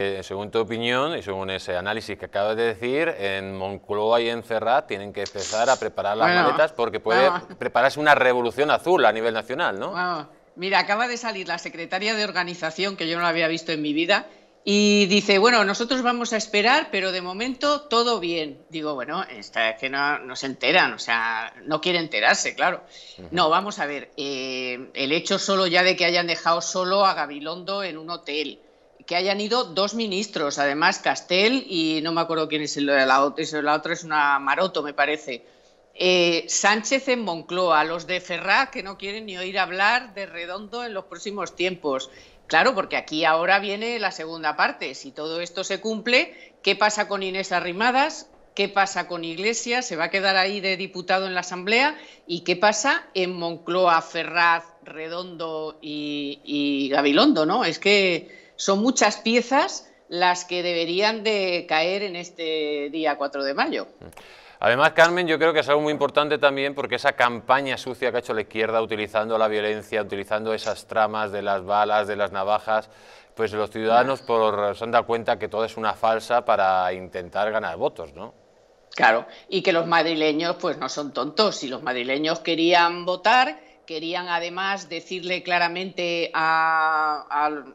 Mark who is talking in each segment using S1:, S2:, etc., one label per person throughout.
S1: Eh, según tu opinión y según ese análisis que acabas de decir, en Moncloa y en Ferrat tienen que empezar a preparar las maletas porque puede prepararse una revolución azul a nivel nacional, ¿no?
S2: mira, acaba de salir la secretaria de organización, que yo no la había visto en mi vida, y dice, bueno, nosotros vamos a esperar, pero de momento todo bien. Digo, bueno, esta es que no, se enteran, o sea, no quiere enterarse, claro. No, vamos a ver, eh, el hecho solo ya de que hayan dejado solo a Gabilondo en un hotel que hayan ido dos ministros, además Castel y no me acuerdo quién es el, la, la otra, es una Maroto, me parece. Eh, Sánchez en Moncloa, los de Ferraz que no quieren ni oír hablar de Redondo en los próximos tiempos. Claro, porque aquí ahora viene la segunda parte. Si todo esto se cumple, ¿qué pasa con Inés Arrimadas? ¿Qué pasa con Iglesias? ¿Se va a quedar ahí de diputado en la Asamblea? ¿Y qué pasa en Moncloa, Ferraz, Redondo y, y Gabilondo? ¿no? Es que son muchas piezas las que deberían de caer en este día 4 de mayo.
S1: Además, Carmen, yo creo que es algo muy importante también porque esa campaña sucia que ha hecho la izquierda utilizando la violencia, utilizando esas tramas de las balas, de las navajas, pues los ciudadanos por, se han dado cuenta que todo es una falsa para intentar ganar votos, ¿no? Claro,
S2: y que los madrileños pues no son tontos. Si los madrileños querían votar, querían además decirle claramente al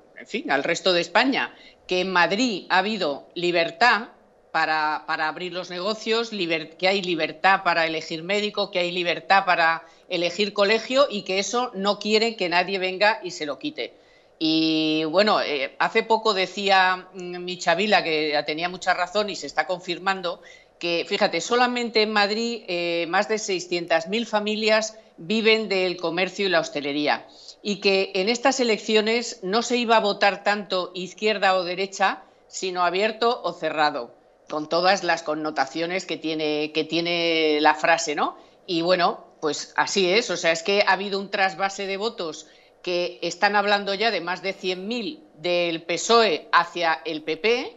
S2: resto de España que en Madrid ha habido libertad para, abrir los negocios, que hay libertad para elegir médico, que hay libertad para elegir colegio y que eso no quiere que nadie venga y se lo quite. Y bueno, eh, hace poco decía mm, chavila, que tenía mucha razón y se está confirmando, que, fíjate, solamente en Madrid eh, más de 600.000 familias viven del comercio y la hostelería y que en estas elecciones no se iba a votar tanto izquierda o derecha, sino abierto o cerrado, con todas las connotaciones que tiene, que tiene la frase, ¿no? Y bueno, pues así es, o sea, es que ha habido un trasvase de votos que están hablando ya de más de 100.000 del PSOE hacia el PP,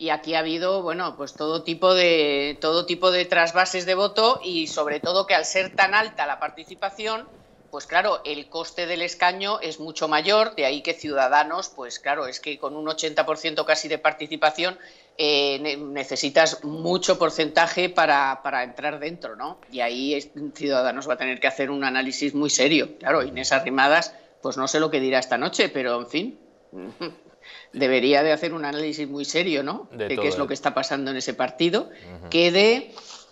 S2: y aquí ha habido, bueno, pues todo tipo de todo tipo de trasvases de voto y sobre todo que al ser tan alta la participación, pues claro, el coste del escaño es mucho mayor, de ahí que Ciudadanos, pues claro, es que con un 80% casi de participación eh, necesitas mucho porcentaje para, entrar dentro, ¿no? Y ahí Ciudadanos va a tener que hacer un análisis muy serio. Claro, Inés Arrimadas, pues no sé lo que dirá esta noche, pero en fin. debería de hacer un análisis muy serio, ¿no? De, qué es lo que está pasando en ese partido, que,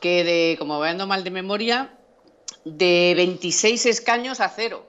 S2: de, como vayando mal de memoria, de 26 escaños a cero.